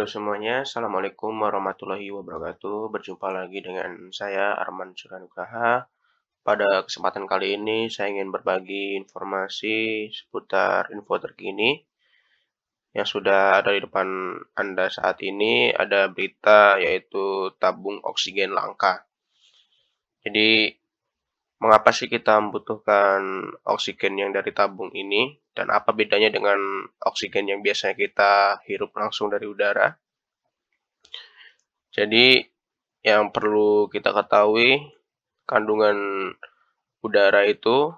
Halo semuanya, Assalamualaikum warahmatullahi wabarakatuh. Berjumpa lagi dengan saya Arman Suranugraha. Pada kesempatan kali ini saya ingin berbagi informasi seputar info terkini yang sudah ada di depan Anda saat ini. Ada berita yaitu tabung oksigen langka. Jadi mengapa sih kita membutuhkan oksigen yang dari tabung ini? Dan apa bedanya dengan oksigen yang biasanya kita hirup langsung dari udara? Jadi yang perlu kita ketahui kandungan udara itu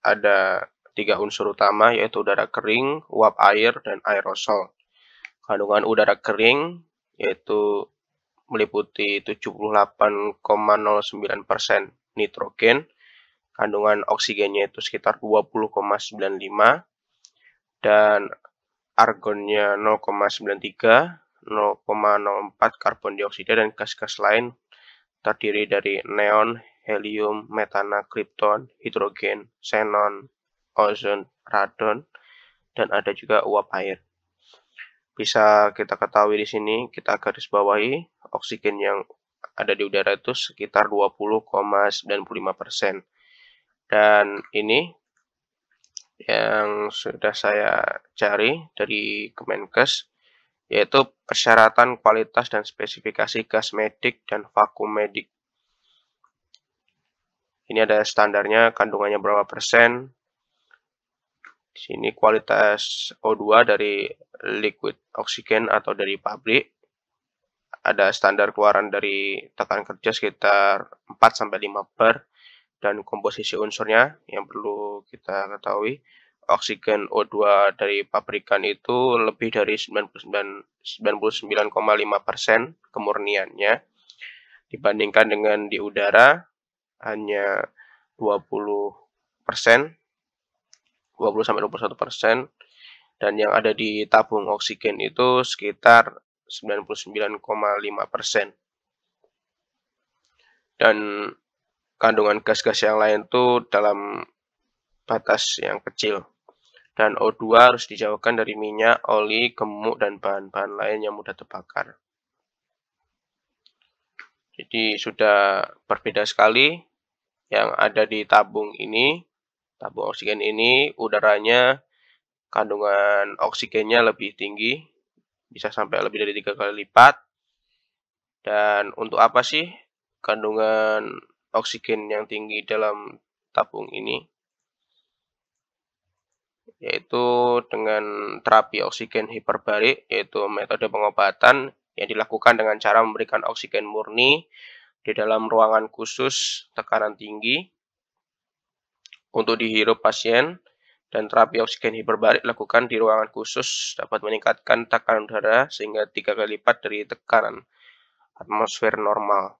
ada tiga unsur utama yaitu udara kering, uap air, dan aerosol. Kandungan udara kering yaitu meliputi 78,09% nitrogen, kandungan oksigennya itu sekitar 20,95 dan argonnya 0,93, 0,04 karbon dioksida dan gas-gas lain terdiri dari neon, helium, metana, krypton, hidrogen, xenon, ozon, radon, dan ada juga uap air. Bisa kita ketahui di sini, kita garis bawahi oksigen yang ada di udara itu sekitar 20,95 persen dan ini yang sudah saya cari dari Kemenkes yaitu persyaratan kualitas dan spesifikasi gas medik dan vakum medik. Ini ada standarnya kandungannya berapa persen. Di sini kualitas O2 dari liquid oksigen atau dari pabrik. Ada standar keluaran dari tekanan kerja sekitar 4 sampai 5 bar dan komposisi unsurnya yang perlu kita ketahui oksigen O2 dari pabrikan itu lebih dari 99,5% kemurniannya dibandingkan dengan di udara hanya 20 20 21 dan yang ada di tabung oksigen itu sekitar 99,5 dan kandungan gas-gas yang lain tuh dalam batas yang kecil. Dan O2 harus dijauhkan dari minyak, oli, gemuk, dan bahan-bahan lain yang mudah terbakar. Jadi sudah berbeda sekali yang ada di tabung ini, tabung oksigen ini, udaranya, kandungan oksigennya lebih tinggi, bisa sampai lebih dari tiga kali lipat. Dan untuk apa sih kandungan oksigen yang tinggi dalam tabung ini yaitu dengan terapi oksigen hiperbarik yaitu metode pengobatan yang dilakukan dengan cara memberikan oksigen murni di dalam ruangan khusus tekanan tinggi untuk dihirup pasien dan terapi oksigen hiperbarik lakukan di ruangan khusus dapat meningkatkan tekanan udara sehingga tiga kali lipat dari tekanan atmosfer normal.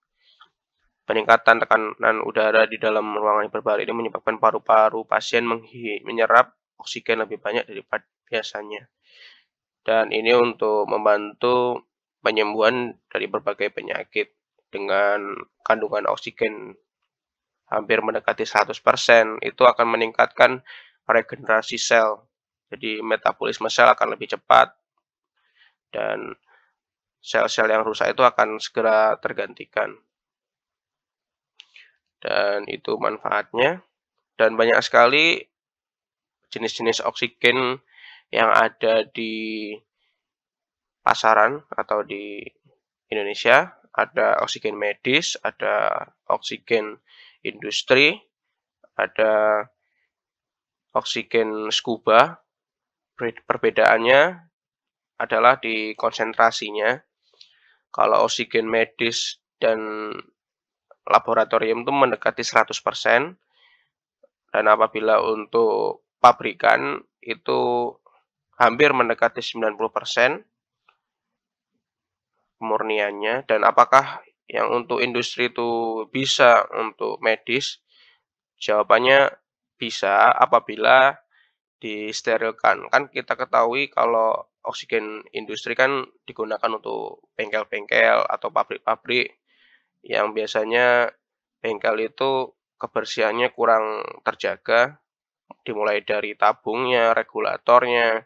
Peningkatan tekanan udara di dalam ruangan hiperbarik ini menyebabkan paru-paru pasien menyerap oksigen lebih banyak daripada biasanya. Dan ini untuk membantu penyembuhan dari berbagai penyakit dengan kandungan oksigen hampir mendekati 100%, itu akan meningkatkan regenerasi sel. Jadi metabolisme sel akan lebih cepat dan sel-sel yang rusak itu akan segera tergantikan dan itu manfaatnya dan banyak sekali jenis-jenis oksigen yang ada di pasaran atau di Indonesia ada oksigen medis, ada oksigen industri, ada oksigen scuba. Perbedaannya adalah di konsentrasinya. Kalau oksigen medis dan laboratorium itu mendekati 100%. Dan apabila untuk pabrikan itu hampir mendekati 90% kemurniannya dan apakah yang untuk industri itu bisa untuk medis? Jawabannya bisa apabila disterilkan. Kan kita ketahui kalau oksigen industri kan digunakan untuk bengkel-bengkel atau pabrik-pabrik yang biasanya bengkel itu kebersihannya kurang terjaga, dimulai dari tabungnya, regulatornya,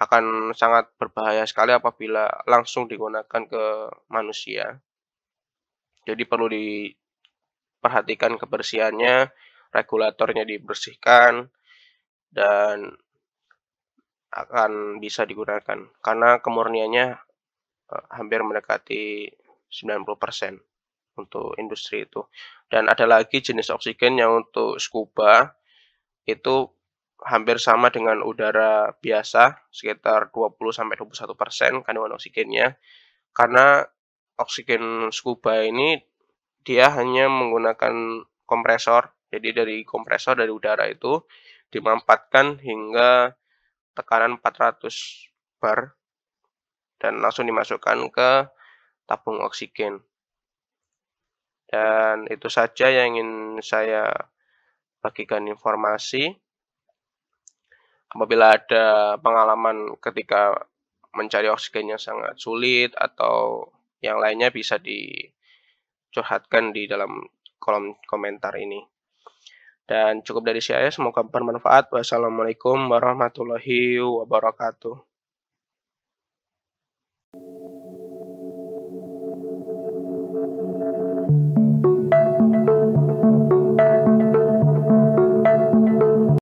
akan sangat berbahaya sekali apabila langsung digunakan ke manusia. Jadi perlu diperhatikan kebersihannya, regulatornya dibersihkan, dan akan bisa digunakan karena kemurniannya eh, hampir mendekati 90% untuk industri itu. Dan ada lagi jenis oksigen yang untuk scuba itu hampir sama dengan udara biasa sekitar 20 sampai 21 persen kandungan oksigennya karena oksigen scuba ini dia hanya menggunakan kompresor jadi dari kompresor dari udara itu dimampatkan hingga tekanan 400 bar dan langsung dimasukkan ke tabung oksigen dan itu saja yang ingin saya bagikan informasi. Apabila ada pengalaman ketika mencari oksigen yang sangat sulit atau yang lainnya bisa dicurhatkan di dalam kolom komentar ini. Dan cukup dari saya, semoga bermanfaat. Wassalamualaikum warahmatullahi wabarakatuh.